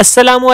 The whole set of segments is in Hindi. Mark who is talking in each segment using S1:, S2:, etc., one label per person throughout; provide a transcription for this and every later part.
S1: असलम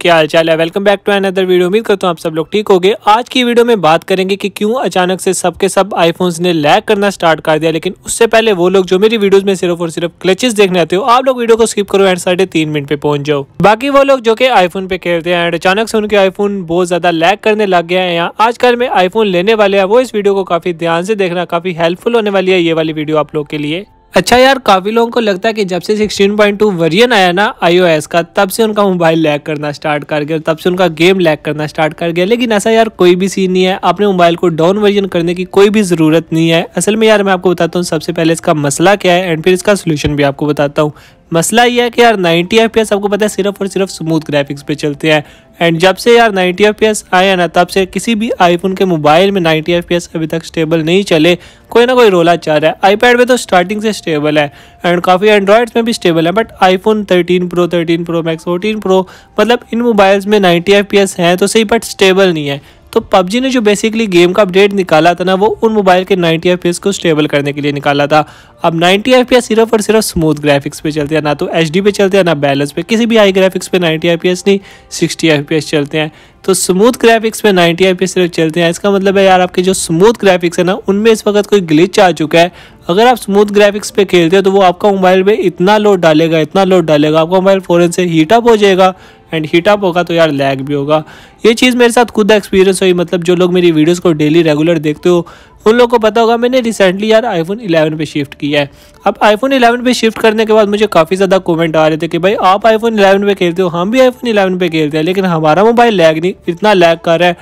S1: क्या हाल चाल है welcome back to another video उम्मीद करता हूँ आप सब लोग ठीक हो गए आज की वीडियो में बात करेंगे कि क्यों अचानक से सबके सब आईफोन्स ने लैग करना स्टार्ट कर दिया लेकिन उससे पहले वो लोग जो मेरी वीडियोस में सिर्फ और सिर्फ क्लचेस देखने आते हो आप लोग वीडियो को स्किप करो एंड साढ़े तीन मिनट पे पहुंच जाओ बाकी वो लोग जो कि आईफोन पे खेलते हैं एंड अचानक से उनके आईफोन बहुत ज्यादा लैक करने लग गया है यहाँ आजकल में आईफोन लेने वाले हैं वो इस वीडियो को काफी ध्यान से देखना काफी हेल्पफुल होने वाली है ये वाली वीडियो आप लोग के लिए अच्छा यार काफ़ी लोगों को लगता है कि जब से 16.2 वर्जन आया ना आईओएस का तब से उनका मोबाइल लैग करना स्टार्ट कर गया तब से उनका गेम लैग करना स्टार्ट कर गया लेकिन ऐसा यार कोई भी सीन नहीं है अपने मोबाइल को डाउन वर्जन करने की कोई भी ज़रूरत नहीं है असल में यार मैं आपको बताता हूँ सबसे पहले इसका मसला क्या है एंड फिर इसका सोल्यूशन भी आपको बताता हूँ मसला ये है कि यार 90 एफ आपको पता है सिर्फ और सिर्फ स्मूथ ग्राफिक्स पे चलते हैं एंड जब से यार 90 एफ आए हैं ना तब से किसी भी आईफोन के मोबाइल में 90 एफ अभी तक स्टेबल नहीं चले कोई ना कोई रोला चाह रहा है आईपैड में तो स्टार्टिंग से स्टेबल है एंड काफ़ी एंड्रॉयड्स में भी स्टेबल है but iPhone 13 pro 13 pro max 14 pro मतलब इन मोबाइल्स में 90 एफ हैं तो सही बट स्टेबल नहीं है तो पबजी ने जो बेसिकली गेम का अपडेट निकाला था ना वो उन मोबाइल के 90 एफ को स्टेबल करने के लिए निकाला था अब 90 एफ सिर्फ और सिर्फ स्मूथ ग्राफिक्स पे चलते हैं ना तो एच पे चलते हैं ना बैलेंस पे किसी भी हाई ग्राफिक्स पे 90 एफ नहीं 60 एफ चलते हैं तो स्मूथ ग्राफिक्स में 90 आई सिर्फ चलते हैं इसका मतलब है यार आपके जो स्मूथ ग्राफिक्स है ना उनमें इस वक्त कोई ग्लिच आ चुका है अगर आप स्मूथ ग्राफिक्स पे खेलते हो तो वो आपका मोबाइल पे इतना लोड डालेगा इतना लोड डालेगा आपका मोबाइल फ़ौरन से हीटअप हो जाएगा एंड हीटअप होगा तो यार लैग भी होगा ये चीज़ मेरे साथ खुद एक्सपीरियंस हुई मतलब जो लोग मेरी वीडियोज़ को डेली रेगुलर देखते हो उन लोगों को पता होगा मैंने रिसेंटली यार आईफोन 11 पे शिफ्ट किया है अब आईफोन 11 पे शिफ्ट करने के बाद मुझे काफ़ी ज़्यादा कमेंट आ रहे थे कि भाई आप आईफोन 11 पे खेलते हो हम भी आईफोन 11 पे खेलते हैं लेकिन हमारा मोबाइल लैग नहीं इतना लैग कर रहा है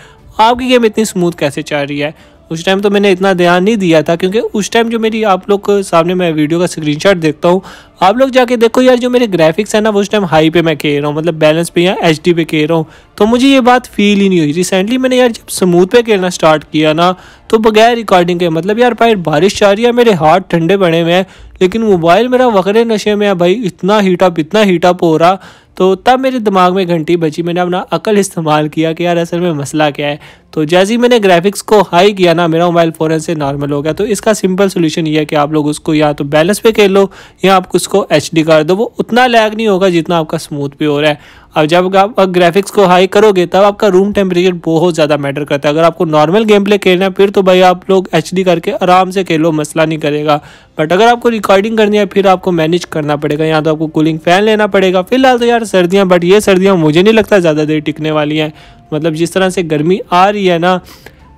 S1: आपकी गेम इतनी स्मूथ कैसे चल रही है उस टाइम तो मैंने इतना ध्यान नहीं दिया था क्योंकि उस टाइम जो मेरी आप लोग के सामने मैं वीडियो का स्क्रीनशॉट देखता हूँ आप लोग जाके देखो यार जो मेरे ग्राफिक्स है ना उस टाइम हाई पे मैं कह रहा हूँ मतलब बैलेंस पे या एच पे कह रहा हूँ तो मुझे ये बात फील ही नहीं हुई रिसेंटली मैंने यार जब समूथ पे खेलना स्टार्ट किया ना तो बगैर रिकॉर्डिंग के मतलब यार भाई बारिश आ रही है मेरे हाथ ठंडे बने हुए हैं लेकिन मोबाइल मेरा वक़रे नशे में है भाई इतना हीटअप इतना हीटअप हो रहा तो तब मेरे दिमाग में घंटी बची मैंने अपना अकल इस्तेमाल किया कि यार असल में मसला क्या है तो जैसे ही मैंने ग्राफिक्स को हाई किया ना मेरा मोबाइल फ़ौरन से नॉर्मल हो गया तो इसका सिंपल सोल्यूशन ये है कि आप लोग उसको या तो बैलेंस पे खेल लो या आप उसको इसको एच कर दो वो उतना लैग नहीं होगा जितना आपका स्मूथ पे हो रहा है अब जब आप ग्राफिक्स को हाई करोगे तब आपका रूम टेम्परेचर बहुत ज़्यादा मैटर करता है अगर आपको नॉर्मल गेम प्ले खेलना है फिर तो भाई आप लोग एच करके आराम से खेलो मसला नहीं करेगा बट अगर आपको रिकॉर्डिंग करनी है फिर आपको मैनेज करना पड़ेगा या तो आपको कूलिंग फ़ैन लेना पड़ेगा फिलहाल तो यार सर्दियाँ बट ये सर्दियाँ मुझे नहीं लगता ज़्यादा देर टिकने वाली हैं मतलब जिस तरह से गर्मी आ रही है ना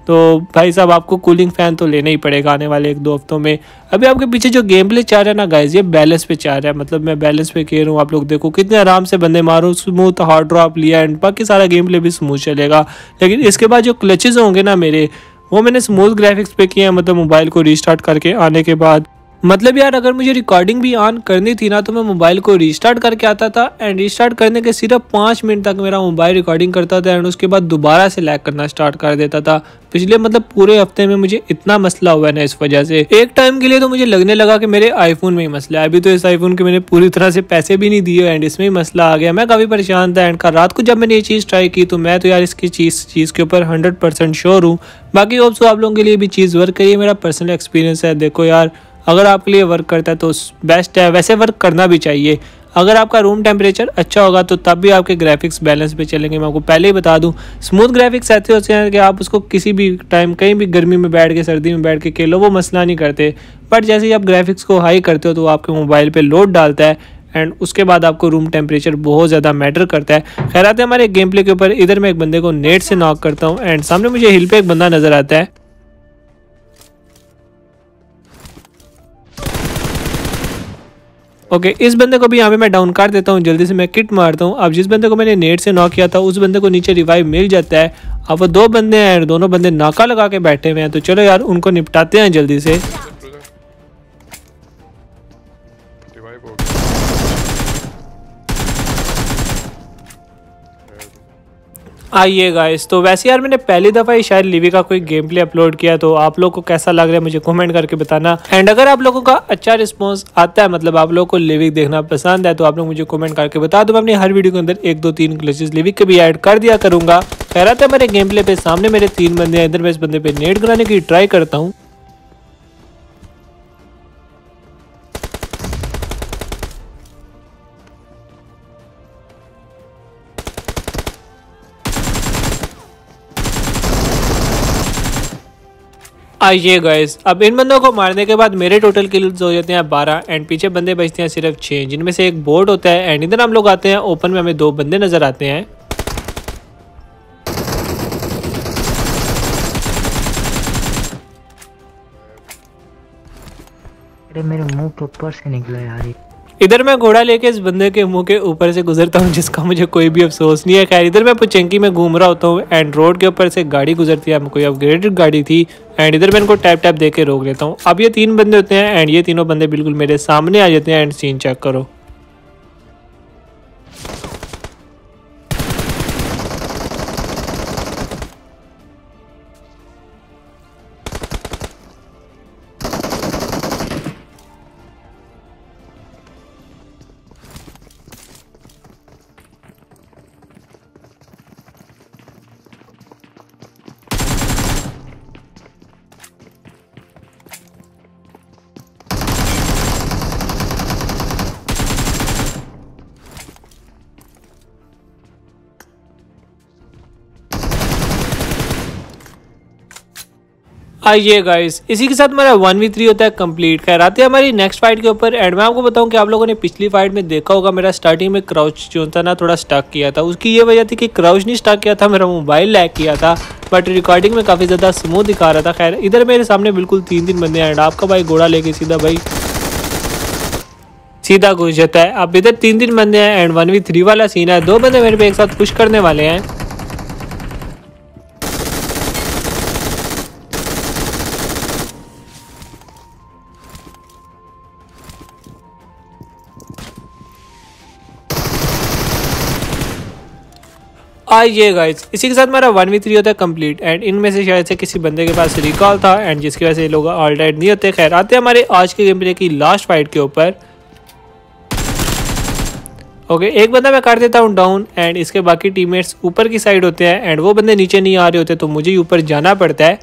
S1: तो भाई साहब आपको कूलिंग फ़ैन तो लेना ही पड़ेगा आने वाले एक दो हफ्तों में अभी आपके पीछे जो गेम प्ले चाह रहा है ना गाइज ये बैलेंस पे चाह रहा है मतलब मैं बैलेंस पे कह रहा हूँ आप लोग देखो कितने आराम से बंदे मारो स्मूथ हार्ड ड्रॉप लिया एंड बाकी सारा गेम प्ले भी स्मूथ चलेगा लेकिन इसके बाद जो क्लचेज होंगे ना मेरे वो मैंने स्मूथ ग्राफिक्स पे किए हैं मतलब मोबाइल को रिस्टार्ट करके आने के बाद मतलब यार अगर मुझे रिकॉर्डिंग भी ऑन करनी थी ना तो मैं मोबाइल को रिस्टार्ट करके आता था एंड रिस्टार्ट करने के सिर्फ पाँच मिनट तक मेरा मोबाइल रिकॉर्डिंग करता था एंड उसके बाद दोबारा से लैग करना स्टार्ट कर देता था पिछले मतलब पूरे हफ्ते में मुझे इतना मसला हुआ है ना इस वजह से एक टाइम के लिए तो मुझे लगने लगा कि मेरे आईफोन में ही मसला है अभी तो इस आईफोन के मैंने पूरी तरह से पैसे भी नहीं दिए एंड इसमें ही मसला आ गया मैं काफ़ी परेशान था एंड कल रात को जब मैंने ये चीज़ ट्राई की तो मैं तो यार इसकी चीज़ चीज़ के ऊपर हंड्रेड परसेंट श्योर हूँ बाकी ऑप्सो तो आप लोगों के लिए भी चीज़ वर्क करिए मेरा पर्सनल एक्सपीरियंस है देखो यार अगर आपके लिए वर्क करता है तो बेस्ट है वैसे वर्क करना भी चाहिए अगर आपका रूम टेम्परेचर अच्छा होगा तो तब भी आपके ग्राफिक्स बैलेंस पे चलेंगे मैं आपको पहले ही बता दूं स्मूथ ग्राफिक्स ऐसे होते हैं कि आप उसको किसी भी टाइम कहीं भी गर्मी में बैठ के सर्दी में बैठ के खेलो वो मसला नहीं करते बट जैसे ही आप ग्राफिक्स को हाई करते हो तो आपके मोबाइल पर लोड डालता है एंड उसके बाद आपको रूम टेम्परेचर बहुत ज़्यादा मैटर करता है खैर आते हमारे गेम प्ले के ऊपर इधर मैं एक बंदे को नेट से नॉक करता हूँ एंड सामने मुझे हिल पे एक बंदा नज़र आता है ओके okay, इस बंदे को भी यहाँ पे मैं डाउन कर देता हूँ जल्दी से मैं किट मारता हूँ अब जिस बंदे को मैंने नेट से नॉक किया था उस बंदे को नीचे रिवाइव मिल जाता है अब वो दो बंदे हैं दोनों बंदे नाका लगा के बैठे हुए हैं तो चलो यार उनको निपटाते हैं जल्दी से आइए गाइस तो वैसे यार मैंने पहली दफ़ा ही शायद लिवी का कोई गेम प्ले अपलोड किया तो आप लोग को कैसा लग रहा है मुझे कमेंट करके बताना एंड अगर आप लोगों का अच्छा रिस्पॉन्स आता है मतलब आप लोग को लिविक देखना पसंद है तो आप लोग मुझे कमेंट करके बता दो मैं अपनी हर वीडियो के अंदर एक दो तीन क्लचेस लिविक के भी एड कर दिया करूंगा कह रहा था मेरे गेम प्ले पे सामने मेरे तीन बंदे इधर मैं इस बंदे पे नेट कराने की ट्राई करता हूँ आइए गाइस अब इन बंदों को मारने के बाद मेरे टोटल किल्स हो जाते हैं बारह एंड पीछे बंदे बचते हैं सिर्फ छः जिनमें से एक बोर्ड होता है एंड इधर हम लोग आते हैं ओपन में हमें दो बंदे नजर आते हैं अरे मेरे मुंह के ऊपर से निकला यार इधर मैं घोड़ा लेके इस बंदे के मुंह के ऊपर से गुजरता हूँ जिसका मुझे कोई भी अफसोस नहीं है खैर इधर मैं पुचंकी में घूम रहा होता हूँ एंड रोड के ऊपर से गाड़ी गुजरती है कोई अपग्रेडेड गाड़ी थी एंड इधर मैं इनको टैप टैप दे के रोक लेता हूँ अब ये तीन बंदे होते हैं एंड ये तीनों बंदे बिल्कुल मेरे सामने आ जाते हैं एंड सीन चेक करो आइए गाइस इसी के साथ हमारा वन वी थ्री होता है कंप्लीट खैर आते हैं हमारी नेक्स्ट फाइट के ऊपर एंड मैं आपको बताऊं कि आप लोगों ने पिछली फाइट में देखा होगा मेरा स्टार्टिंग में क्राउच जो था ना थोड़ा स्टक किया था उसकी ये वजह थी कि क्राउच नहीं स्टक किया था मेरा मोबाइल लैग किया था बट रिकॉर्डिंग में काफ़ी ज़्यादा स्मूथ दिखा रहा था खैर इधर मेरे सामने बिल्कुल तीन दिन बंदे एंड आपका भाई घोड़ा लेके सीधा भाई सीधा घुस जाता है अब इधर तीन दिन बंदे हैं एंड वन वी थ्री वाला सीन है दो बंदे मेरे पे एक साथ खुश करने वाले हैं और ये गाइस इसी के साथ हमारा वन वी थ्री होता है कंप्लीट एंड इनमें से शायद से किसी बंदे के पास रिकॉल था एंड जिसकी वजह से लोग ऑल राइट नहीं होते खैर आते हमारे आज के गेम प्ले की लास्ट फाइट के ऊपर ओके okay, एक बंदा मैं कर देता हूँ डाउन एंड इसके बाकी टीममेट्स ऊपर की साइड होते हैं एंड वो बंदे नीचे नहीं आ रहे होते तो मुझे ऊपर जाना पड़ता है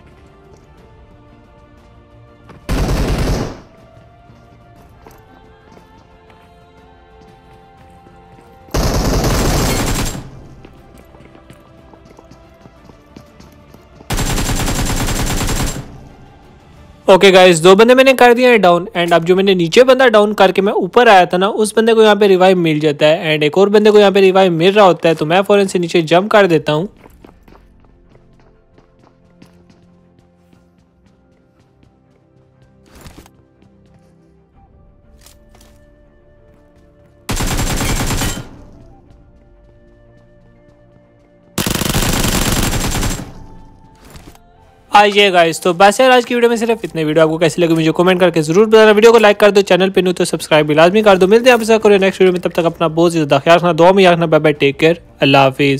S1: ओके okay गाइस दो बंदे मैंने कर दिए हैं डाउन एंड अब जो मैंने नीचे बंदा डाउन करके मैं ऊपर आया था ना उस बंदे को यहाँ पे रिवाइव मिल जाता है एंड एक और बंदे को यहाँ पे रिवाइव मिल रहा होता है तो मैं फौरन से नीचे जंप कर देता हूँ आइए गाइस तो बस यार आज की वीडियो में सिर्फ इतने वीडियो आपको कैसे लगे मुझे कमेंट करके जरूर बताना वीडियो को लाइक कर दो चैनल पे नहीं तो सब्सक्राइब भी लाजमी कर दो मिलते हैं आपसे करो नेक्स्ट वीडियो में तब तक अपना बहुत ज्यादा ख्याल रखना दो में रखना बाय बाय टेक केयर अल्लाह हाफिज़